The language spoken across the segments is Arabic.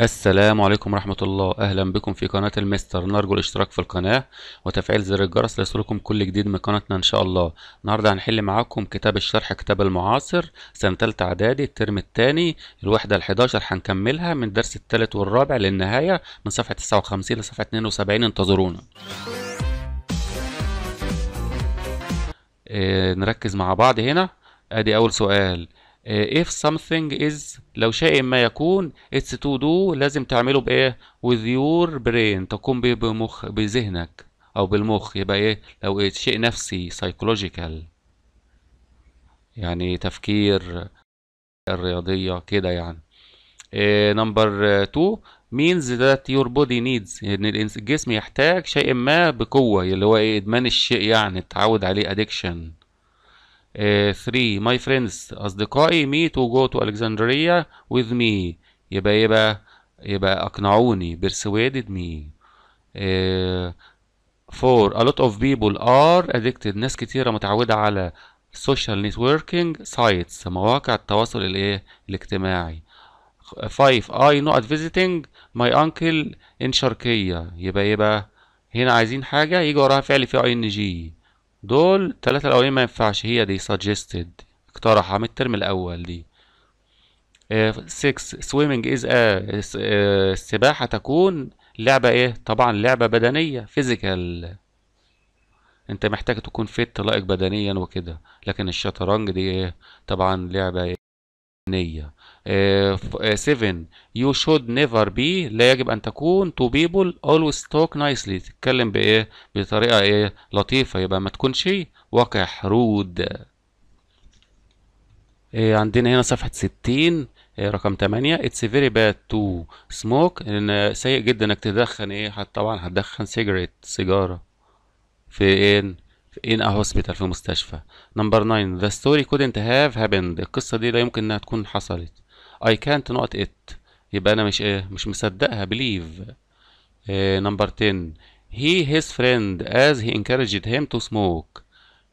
السلام عليكم ورحمة الله أهلا بكم في قناة المستر نرجو الاشتراك في القناة وتفعيل زر الجرس ليصلكم كل جديد من قناتنا إن شاء الله النهاردة هنحل معاكم كتاب الشرح كتاب المعاصر سنة تالتة إعدادي الترم الثاني الوحدة الحداشر هنكملها من الدرس الثالث والرابع للنهاية من صفحة 59 لصفحة 72 انتظرونا آه، نركز مع بعض هنا أدي أول سؤال Uh, if something is لو شيء ما يكون it's to do لازم تعمله بايه with your brain تقوم به بمخ بذهنك او بالمخ يبقى ايه لو إيه شيء نفسي psychological يعني تفكير الرياضية كده يعني نمبر uh, 2 means that your body needs ان الجسم يحتاج شيء ما بقوة اللي هو ايه ادمان الشيء يعني التعود عليه addiction 3 آه، my friends اصدقائي مي to go to alexandria with me يبقى يبقى يبقى اقنعوني persuaded مي 4 a lot of people are addicted ناس كتيرة متعودة على social networking sites مواقع التواصل الايه الاجتماعي 5 I not visiting my uncle in شرقية يبقى يبقى هنا عايزين حاجة يجي وراها فعل في ing دول التلاتة الأولين ما ينفعش هي دي suggested اقترحها من الترم الأول دي 6 آه، swimming is a آه، السباحة تكون لعبة ايه طبعا لعبة بدنية physical انت محتاج تكون فيت لائق بدنيا وكده لكن الشطرنج دي ايه طبعا لعبة ايه بدنية 7 يو شود نيفر بي لا يجب ان تكون تو بيبل اولويز توك نايسلي تتكلم بايه بطريقه ايه لطيفه يبقى ما تكونش وقح رود إيه عندنا هنا صفحه 60 إيه رقم 8 اتس فيري باد تو سموك ان سيء جدا انك تدخن ايه طبعا هتدخن سيجريت سيجاره في ايه in a hospital في مستشفى نمبر 9 the story couldn't have happened القصة دي لا يمكن انها تكون حصلت I can't not it يبقى أنا مش إيه مش مصدقها believe نمبر 10 he his friend as he encouraged him to smoke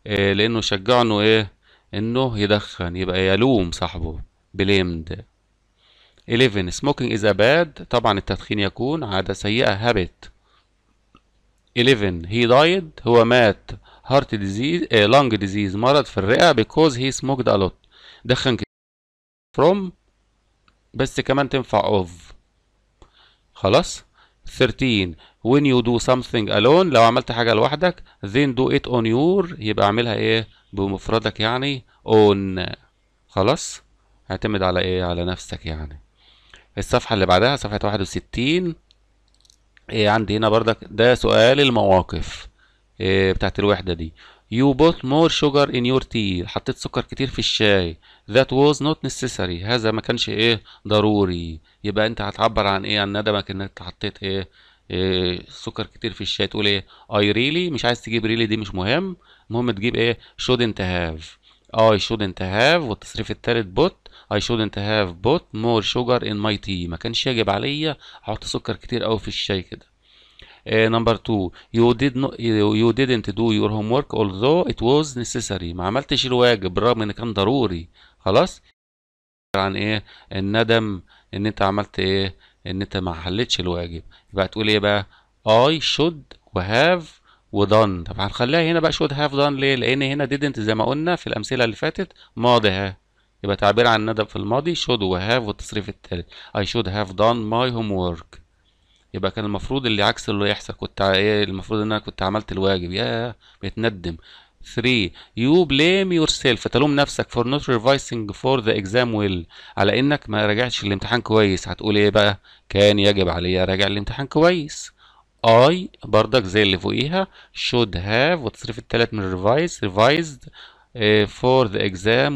إيه لأنه شجعه إنه إيه إنه يدخن يبقى يلوم صاحبه blamed 11 smoking is a bad طبعا التدخين يكون عادة سيئة habit 11 he died هو مات heart disease uh, lung disease مرض في الرئة because he smoked a lot دخن كتير from بس كمان تنفع اوف خلاص 13 when you do something alone لو عملت حاجة لوحدك then do it on your يبقى اعملها ايه بمفردك يعني on خلاص اعتمد على ايه على نفسك يعني الصفحة اللي بعدها صفحة 61 إيه عندي هنا بردك ده سؤال المواقف إيه بتاعت الوحدة دي You put more sugar in your tea حطيت سكر كتير في الشاي That was not necessary هذا ما كانش ايه ضروري يبقى انت هتعبر عن ايه عن ندمك انك حطيت إيه؟, ايه, سكر كتير في الشاي تقول ايه I really مش عايز تجيب really دي مش مهم المهم تجيب ايه shouldn't have I shouldn't have والتصريف التالت but I shouldn't have put more sugar in my tea ما كانش يجب عليا احط سكر كتير قوي في الشاي كده نمبر 2 ديد نو يو ديدنت دو يور هوم ورك although ات واز نيسيسري ما عملتش الواجب بالرغم ان كان ضروري خلاص عن ايه الندم ان انت عملت ايه ان انت ما حلتش الواجب يبقى هتقول ايه بقى اي شود وهاف ودان طب هنخليها هنا بقى شود هاف دن ليه لان هنا ديدنت زي ما قلنا في الامثله اللي فاتت ماضي ها يبقى تعبير عن الندم في الماضي شود وهاف والتصريف الثالث شود هاف have ماي هوم وورك يبقى كان المفروض اللي عكس اللي يحصل كنت ايه المفروض ان انا كنت عملت الواجب يا بيتندم 3 يو بليم يور سيلف تلوم نفسك فور نوت ريفايسنج فور ذا اكزام ويل على انك ما راجعتش الامتحان كويس هتقول ايه بقى كان يجب عليا اراجع الامتحان كويس اي بردك زي اللي فوقيها should have وتصريف الثلاث من ريفايز revised فور إيه، for the exam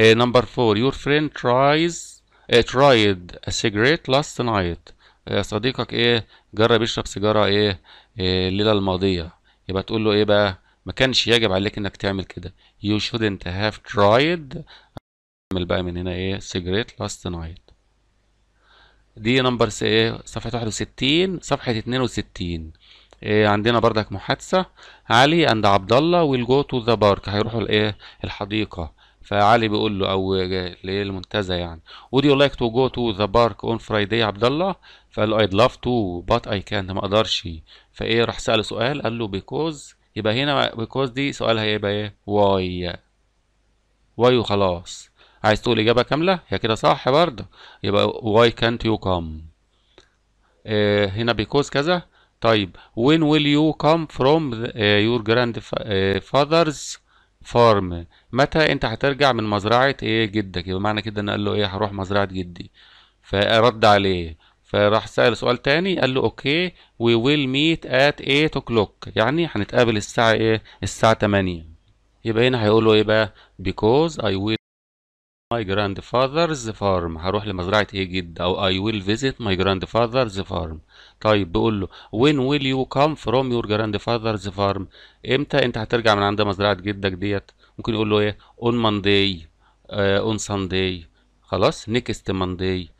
نمبر 4 إيه، your friend tries uh, tried a cigarette last night آه، صديقك ايه جرب يشرب سيجاره ايه, إيه الليله الماضيه يبقى تقول له ايه بقى ما كانش يجب عليك انك تعمل كده you shouldn't have tried اعمل بقى من هنا ايه cigarette last night دي نمبر ايه صفحه 61 صفحه 62 إيه عندنا بردك محادثه علي اند عبد الله ويل جو تو ذا بارك هيروحوا لايه الحديقه فعلي بيقول له او إيه، ليه المنتزه يعني ودي يو لايك تو جو تو ذا بارك اون فرايداي عبد الله فقال له I'd love to but I can't ما اقدرش فايه راح سأله سؤال قال له because يبقى هنا because دي سؤال هيبقى ايه why why وخلاص عايز تقول إجابة كاملة هي كده صح برضه يبقى why can't you come آه هنا because كذا طيب when will you come from the, uh, your grandfather's eh, farm متى انت هترجع من مزرعة ايه جدك يبقى معنى كده ان قال له ايه هروح مزرعة جدي فرد عليه فراح سأل سؤال تاني قال له اوكي وي ويل ميت ات 8 o'clock يعني هنتقابل الساعة ايه الساعة 8 يبقى هنا هيقول له ايه بقى because I will my grandfather's farm هروح لمزرعة ايه جد او I will visit my grandfather's farm طيب بيقول له when will you come from your grandfather's farm امتى انت هترجع من عند مزرعة جدك ديت ممكن يقول له ايه on Monday uh, on Sunday خلاص next Monday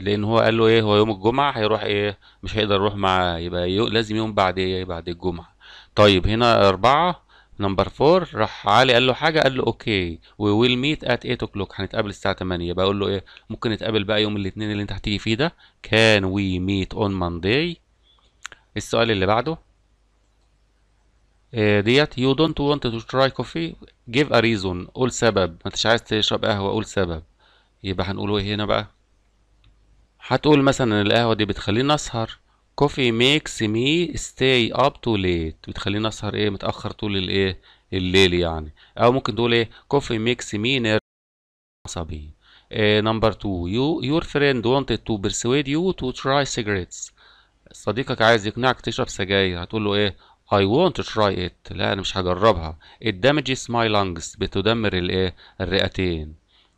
لان هو قال له ايه هو يوم الجمعه هيروح ايه مش هيقدر يروح مع يبقى يو لازم يوم بعد ايه بعد الجمعه طيب هنا أربعة نمبر فور راح علي قال له حاجة قال له اوكي وي ويل ميت ات 8 اوكلوك هنتقابل الساعة 8 بقول له ايه ممكن نتقابل بقى يوم الاثنين اللي انت هتيجي فيه ده كان وي ميت اون مانداي السؤال اللي بعده إيه ديت يو دونت ونت تو تراي كوفي جيف ا ريزون قول سبب ما انتش عايز تشرب قهوة قول سبب يبقى هنقول ايه هنا بقى هتقول مثلا القهوة دي بتخليني أسهر كوفي ميكس مي ستاي اب تو ليت بتخليني أسهر إيه متأخر طول الإيه الليل يعني أو ممكن تقول إيه كوفي ميكس مي نير عصبي نمبر 2 يو يور فريند wanted تو بيرسويد يو تو تراي سيجريتس صديقك عايز يقنعك تشرب سجاير هتقول له ايه I want to try it لا انا مش هجربها it damages my lungs بتدمر الايه الرئتين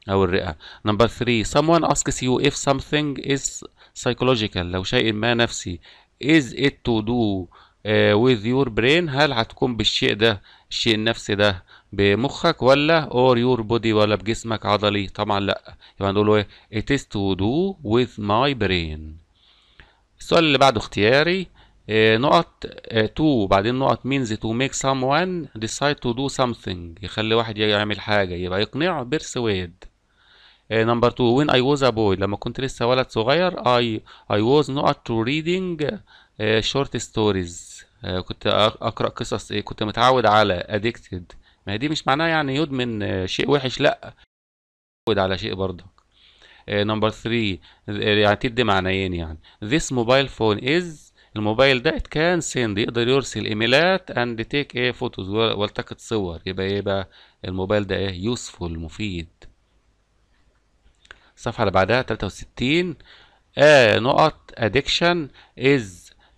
أو الرئة. نمبر 3 someone asks you if something is psychological لو شيء ما نفسي is it to do uh, with your brain هل هتكون بالشيء ده الشيء النفسي ده بمخك ولا or your body ولا بجسمك عضلي طبعا لا يبقى نقول ايه it is to do with my brain السؤال اللي بعده اختياري uh, نقط 2 uh, بعدين نقط means to make someone decide to do something يخلي واحد يعمل حاجه يبقى يقنعه persuade نمبر uh, 2 when I was a boy لما كنت لسه ولد صغير I I was not to reading uh, short stories uh, كنت اقرا قصص ايه كنت متعود على addicted ما هي دي مش معناها يعني يدمن شيء وحش لا متعود على شيء برضه نمبر 3 يعني تدي معنيين يعني this mobile phone is الموبايل ده كان سند يقدر يرسل ايميلات اند تيك ايه فوتوز والتقط صور يبقى ايه بقى الموبايل ده ايه يوسفول مفيد الصفحة اللي بعدها 63 آه نقط addiction is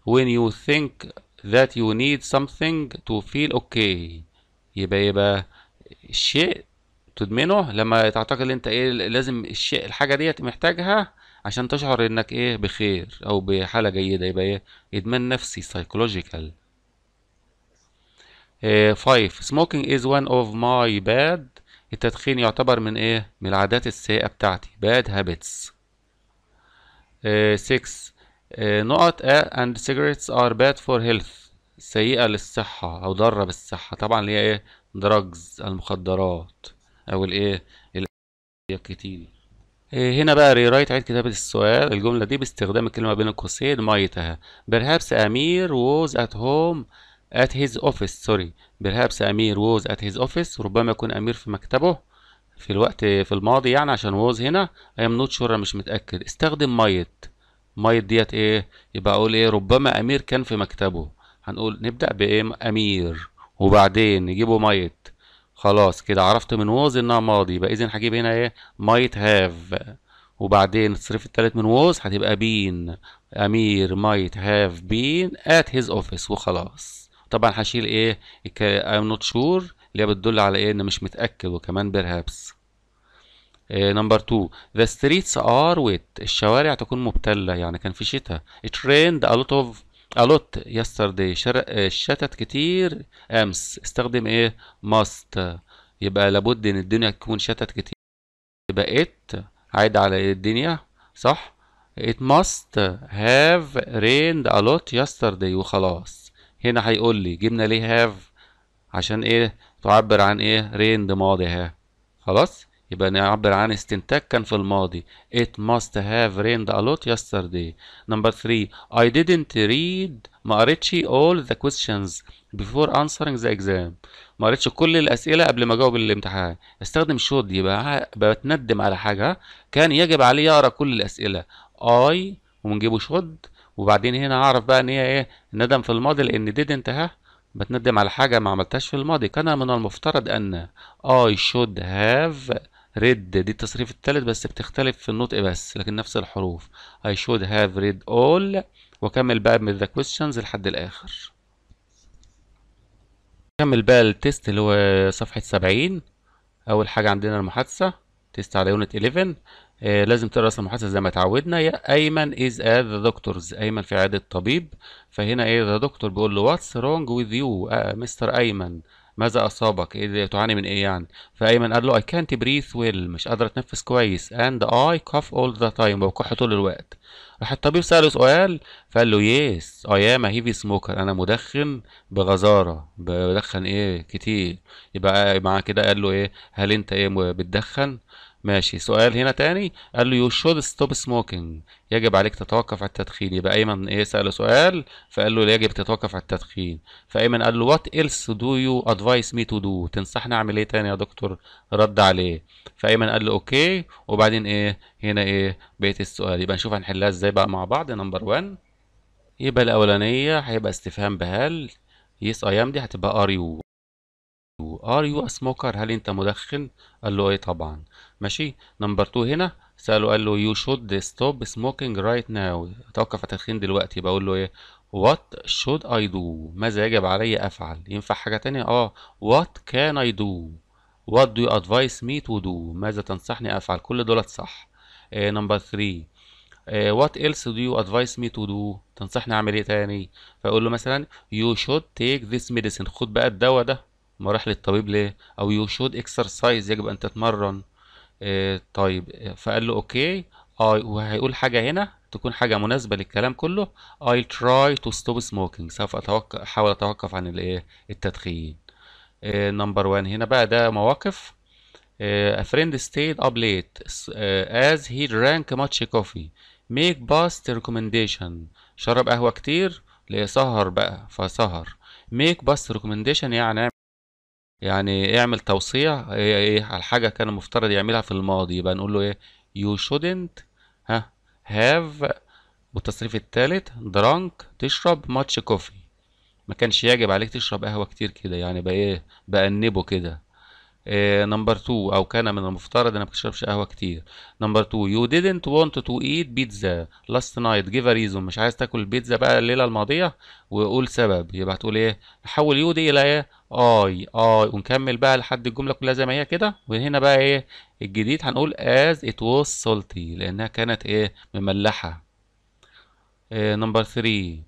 when you think that you need something to feel okay يبقى يبقى الشيء تدمنه لما تعتقد ان انت ايه لازم الشيء الحاجة ديت محتاجها عشان تشعر انك ايه بخير او بحالة جيدة يبقى ايه ادمان نفسي psychological 5 آه، uh, smoking is one of my bad التدخين يعتبر من ايه من العادات السيئة بتاعتي bad habits 6 آه، آه، نقط اند سيجريتس ار باد فور هيلث سيئة للصحة أو ضارة بالصحة طبعا اللي هي إيه دراجز المخدرات أو الإيه الكتير آه، هنا بقى ريرايت عيد كتابة السؤال الجملة دي باستخدام الكلمة بين القوسين ميتها perhaps أمير was at home at his office sorry perhaps أمير was at his office ربما يكون أمير في مكتبه في الوقت في الماضي يعني عشان was هنا I am not sure أنا مش متأكد استخدم might might ديت إيه يبقى أقول إيه ربما أمير كان في مكتبه هنقول نبدأ بإيه أمير وبعدين نجيبه might خلاص كده عرفت من was إنها ماضي يبقى إذا هجيب هنا إيه might have وبعدين الصريف التالت من was هتبقى been أمير might have been at his office وخلاص طبعا هشيل ايه I'm not sure اللي بتدل على ايه ان مش متاكد وكمان بيرهابس نمبر 2 the streets are wet الشوارع تكون مبتله يعني كان في شتاء it rained a lot of a lot yesterday شر... إيه، شتت كتير امس استخدم ايه must يبقى لابد ان الدنيا تكون شتت كتير يبقى it عايد على الدنيا صح it must have rained a lot yesterday وخلاص هنا هيقول لي جبنا ليه هاف عشان ايه تعبر عن ايه ريند ماضي ها خلاص يبقى نعبر عن استنتاج كان في الماضي it must have rained a lot yesterday number 3 I didn't read ما قريتش all the questions before answering the exam ما قريتش كل الأسئلة قبل ما أجاوب الامتحان استخدم should يبقى بتندم على حاجة كان يجب عليه يقرأ كل الأسئلة I ونجيبه should وبعدين هنا هعرف بقى ان هي ايه ندم في الماضي لان ديد انتهى بتندم على حاجة ما عملتهاش في الماضي كان من المفترض ان اي شود هاف ريد دي التصريف الثالث بس بتختلف في النطق بس لكن نفس الحروف اي شود هاف ريد اول واكمل بقى من ذا كويستشنز لحد الاخر كمل بقى التيست اللي هو صفحة 70 اول حاجة عندنا المحادثة تيست على يونت 11 آه، لازم تقرا اصلا المحادثه زي ما اتعودنا يا ايمن از ات ذا دكتورز ايمن في عياده الطبيب فهنا ايه ذا دكتور بيقول له واتس رونج وذ يو مستر ايمن ماذا اصابك ايه تعاني من ايه يعني فايمن قال له اي كانت بريث ويل مش قادر اتنفس كويس اند اي كاف اول ذا تايم بكح طول الوقت راح الطبيب ساله سؤال فقال له يس اي ام هيفي سموكر انا مدخن بغزاره بدخن ايه كتير يبقى مع كده قال له ايه هل انت ايه بتدخن ماشي سؤال هنا تاني قال له يو شود ستوب سموكينج يجب عليك تتوقف على التدخين يبقى ايمن ايه ساله سؤال فقال له يجب تتوقف على التدخين فايمن قال له وات ايلس دو يو ادفايس مي تو دو تنصحني اعمل ايه تاني يا دكتور رد عليه فايمن قال له اوكي وبعدين ايه هنا ايه بيت السؤال يبقى نشوف هنحلها ازاي بقى مع بعض نمبر 1 يبقى الاولانيه هيبقى استفهام بهل يس اي ام دي هتبقى ار يو ار يو سموكر هل انت مدخن قال له ايه طبعا ماشي نمبر 2 هنا ساله قال له يو شود ستوب سموكينج رايت ناو توقف التدخين دلوقتي بقول له ايه وات شود اي دو ماذا يجب علي افعل ينفع حاجه تانية اه وات كان اي دو وات دو يو ادفايس مي تو دو ماذا تنصحني افعل كل دولت صح آه، نمبر 3 وات ايلس دو يو ادفايس مي تو دو تنصحني اعمل ايه تاني فاقول له مثلا يو شود تيك ذيس medicine خد بقى الدواء ده ما راح للطبيب ليه او يو شود اكسرسايز يجب ان تتمرن آه، طيب فقال له اوكي اي آه، وهيقول حاجه هنا تكون حاجه مناسبه للكلام كله اي تراي تو ستوب سموكينج سوف اتوقف احاول اتوقف عن الايه التدخين نمبر آه، 1 هنا بقى ده مواقف a friend stayed up late as he drank much coffee make past recommendation شرب قهوه كتير لسهر بقى فسهر make past recommendation يعني يعني اعمل توصيع ايه ايه على حاجه كان المفترض يعملها في الماضي يبقى نقول له ايه يو shouldn't ها هاف والتصريف الثالث درانك تشرب ماتش كوفي ما كانش يجب عليك تشرب قهوه كتير كده يعني بقى ايه بأنبه كده نمبر آه، 2 او كان من المفترض انا ما بشربش قهوه كتير نمبر 2 يو didnt want to eat pizza last night give a reason مش عايز تاكل البيتزا بقى الليله الماضيه وقول سبب يبقى هتقول ايه نحول يو دي الى اي اي ونكمل بقى لحد الجمله كلها زي ما هي كده وهنا بقى ايه الجديد هنقول as it was salty لانها كانت ايه مملحه نمبر 3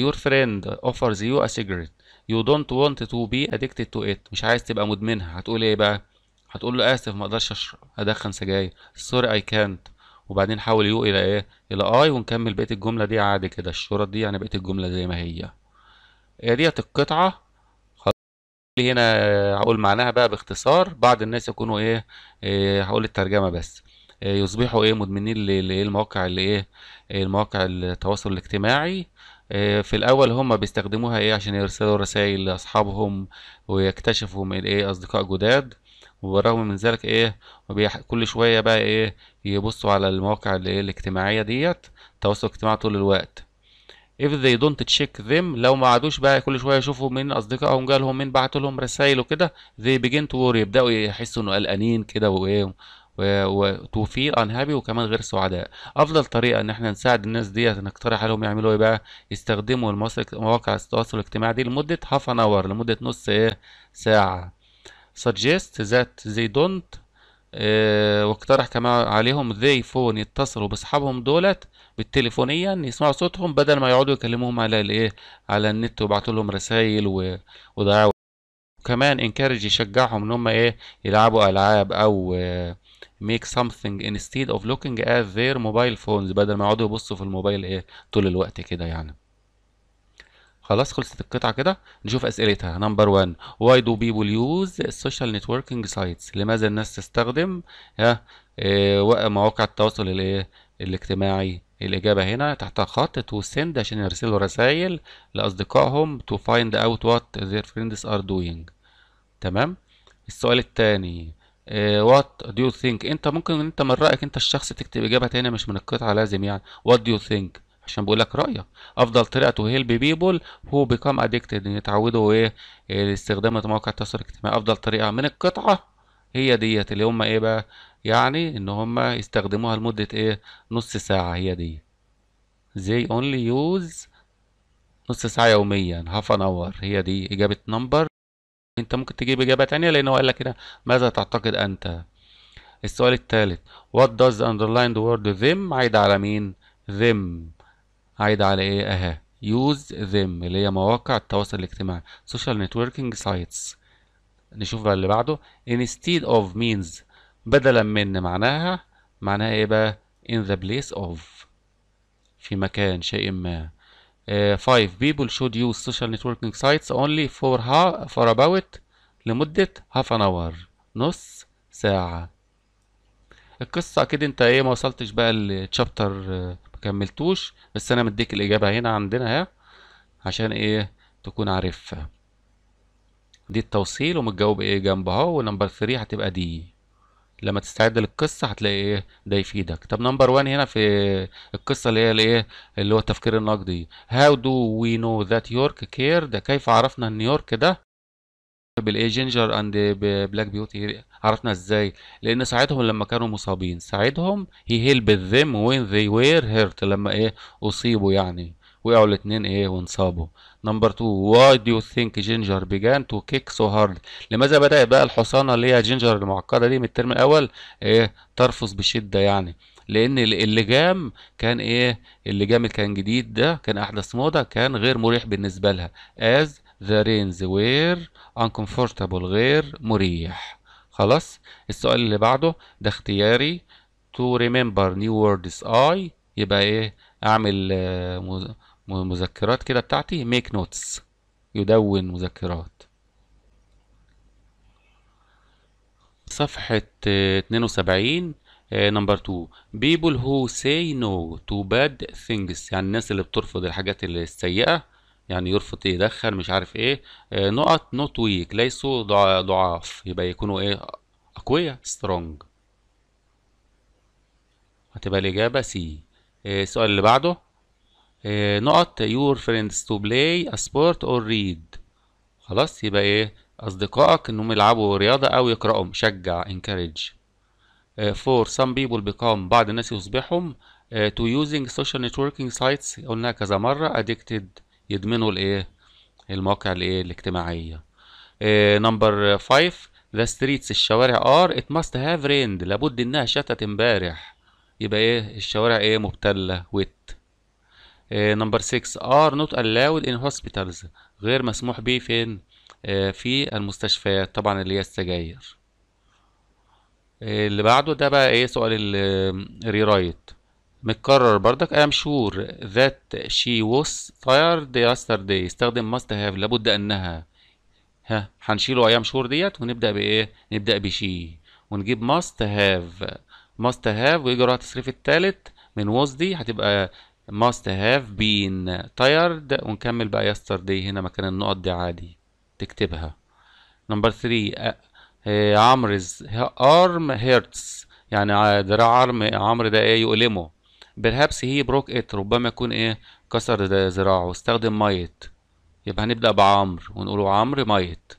يور فريند اوفرز يو ا سيجريت يو دونت want تو بي ادكتد تو ات مش عايز تبقى مدمنها هتقول ايه بقى هتقول له اسف ما اقدرش اشرب ادخن سجاير سوري اي كانت وبعدين حاول يو الى ايه الى اي آه، ونكمل بقيه الجمله دي عادي كده الشورت دي يعني بقيه الجمله زي ما هي هي ديت القطعه خلاص هنا هقول معناها بقى باختصار بعض الناس يكونوا ايه, إيه هقول الترجمه بس إيه يصبحوا ايه مدمنين للمواقع اللي ايه المواقع التواصل الاجتماعي آه، في الاول هم بيستخدموها ايه عشان يرسلوا رسائل لاصحابهم ويكتشفوا من ايه اصدقاء جداد وبالرغم من ذلك ايه كل شويه بقى ايه يبصوا على المواقع اللي إيه الاجتماعيه ديت تواصل اجتماعي طول الوقت if they don't check them لو ما عادوش بقى كل شويه يشوفوا من اصدقائهم جالهم من بعت لهم رسائل وكده they begin to worry يبداوا يحسوا انه قلقانين كده وايه وتوفير انهابي وكمان غير سعداء افضل طريقه ان احنا نساعد الناس ديت نقترح عليهم يعملوا ايه بقى يستخدموا مواقع التواصل الاجتماعي دي لمده هاف ان اور لمده نص ايه ساعه suggest that they don't اه واقترح كمان عليهم they phone يتصلوا باصحابهم دولت بالتليفونيا يسمعوا صوتهم بدل ما يقعدوا يكلموهم على الايه على النت ويبعتوا لهم رسائل ويضيعوا كمان انكارج يشجعهم ان هم ايه يلعبوا العاب او اه make something instead of looking at their mobile phones بدل ما يقعدوا يبصوا في الموبايل ايه طول الوقت كده يعني خلاص خلصت القطعة كده نشوف أسئلتها نمبر 1 why do people use social networking sites لماذا الناس تستخدم ها إيه مواقع التواصل الايه الاجتماعي الإجابة هنا تحت خط to send عشان يرسلوا رسائل لأصدقائهم to find out what their friends are doing تمام السؤال الثاني وات دو يو ثينك انت ممكن انت من رايك انت الشخص تكتب اجابه تانية مش من القطعه لازم يعني وات دو يو ثينك عشان بقول لك رايك افضل طريقه تو هيلب بيبول هو بيكام اديكتد ان يتعودوا ايه لاستخدام مواقع التواصل الاجتماعي افضل طريقه من القطعه هي ديت اللي هم ايه بقى يعني ان هم يستخدموها لمده ايه نص ساعه هي دي زي اونلي يوز نص ساعه يوميا هاف ان اور هي دي اجابه نمبر انت ممكن تجيب اجابه تانية لان هو قال لك هنا ماذا تعتقد انت السؤال الثالث what does underlined word them عايد على مين them عايد على ايه اها use them اللي هي مواقع التواصل الاجتماعي social networking sites نشوف بقى اللي بعده instead of means بدلا من معناها معناها ايه بقى in the place of في مكان شيء ما 5 uh, people should use social networking sites only for half for about لمدة half an hour نص ساعة القصة أكيد أنت إيه ما وصلتش بقى التشابتر آه، ما كملتوش بس أنا مديك الإجابة هنا عندنا أهي عشان إيه تكون عارفها دي التوصيل ومتجاوب إيه جنبها ونمبر 3 هتبقى دي لما تستعد للقصه هتلاقي ايه ده يفيدك طب نمبر 1 هنا في القصه اللي هي الايه اللي هو التفكير النقدي هاو دو وي نو ذات يورك كير ده كيف عرفنا ان يورك ده بالايه جينجر اند بلاك بيوتي عرفنا ازاي لان ساعدهم لما كانوا مصابين ساعدهم هي هيلب ذيم وين ذي وير هيرت لما ايه اصيبوا يعني وقعوا الاتنين ايه وانصابوا نمبر 2 واي دو يو ثينك جينجر بيجان تو كيك سو هارد لماذا بدأ بقى الحصانه اللي هي جينجر المعقده دي من الترم الاول ايه ترفض بشده يعني لان اللجام كان ايه اللجام اللي كان جديد ده كان احدث موضه كان غير مريح بالنسبه لها از ذا رينز وير uncomfortable غير مريح خلاص السؤال اللي بعده ده اختياري تو ريمبر نيو ووردز اي يبقى ايه اعمل آه مذكرات كده بتاعتي ميك نوتس يدون مذكرات صفحة 72 آه، نمبر 2 people who say no to bad things يعني الناس اللي بترفض الحاجات السيئة يعني يرفض يدخل مش عارف ايه نقط نوت ويك ليسوا ضعاف يبقى يكونوا ايه اقوياء سترونج هتبقى الاجابة سي آه، السؤال اللي بعده آه، نقط your friends to play a sport or read خلاص يبقى ايه اصدقائك انهم يلعبوا رياضه او يقراوا شجع encourage آه، for some people become بعض الناس يصبحوا آه، to using social networking sites قلنا كذا مرة addicted يدمنوا الايه المواقع الايه الاجتماعية نمبر 5 the streets الشوارع are it must have rained لابد انها شتت امبارح يبقى ايه الشوارع ايه مبتلة wet آه، نمبر 6 ار نوت allowed ان هوسبيتالز غير مسموح به فين آه، في المستشفيات طبعا اللي هي السجاير آه، اللي بعده ده بقى ايه سؤال الريرايت متكرر بردك I am sure that she was tired yesterday استخدم must have لابد انها ها هنشيله I am sure ديت ونبدأ بايه نبدأ بشي ونجيب must have must have ويجي راح التصريف التالت من was دي هتبقى must have been tired ونكمل بقى yesterday هنا مكان النقط دي عادي تكتبها نمبر ثري آه، عمرز arm hurts يعني ذراع عرم عمر ده ايه يؤلمه perhaps هي بروك ات ربما يكون ايه كسر ذراعه استخدم ميت يبقى هنبدأ بعمر ونقوله عمر ميت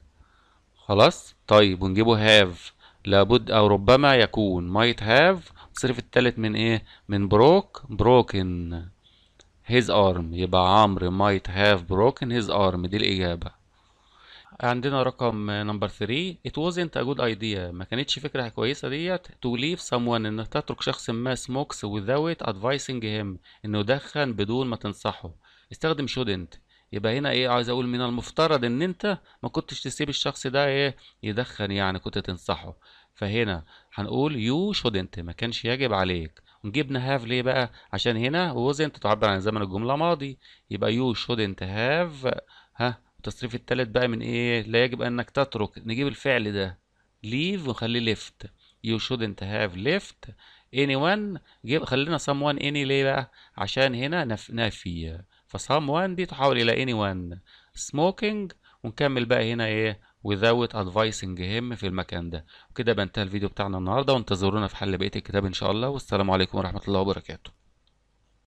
خلاص طيب ونجيبه هاف لابد او ربما يكون might هاف صرف التالت من ايه من بروك broken his arm يبقى عمرو might have broken his arm دي الإجابة عندنا رقم نمبر 3 it wasn't a good idea ما كانتش فكرة كويسة ديت to leave someone انك تترك شخص ما smokes without advising him انه يدخن بدون ما تنصحه استخدم shouldn't يبقى هنا ايه عايز اقول من المفترض ان انت ما كنتش تسيب الشخص ده ايه يدخن يعني كنت تنصحه فهنا هنقول you shouldn't ما كانش يجب عليك جبنا هاف ليه بقى عشان هنا وزنت تعبر عن زمن الجمله ماضي يبقى يو شودنت هاف ها التصريف الثالث بقى من ايه لا يجب انك تترك نجيب الفعل ده ليف ونخليه ليفت يو شودنت هاف ليفت اني جيب خلينا وان اني ليه بقى عشان هنا نف... نفي فسام وان دي تحول الى اني وان سموكينج ونكمل بقى هنا ايه without advising him في المكان ده وكده بنتهي الفيديو بتاعنا النهارده وانتظرونا في حل بقيه الكتاب ان شاء الله والسلام عليكم ورحمه الله وبركاته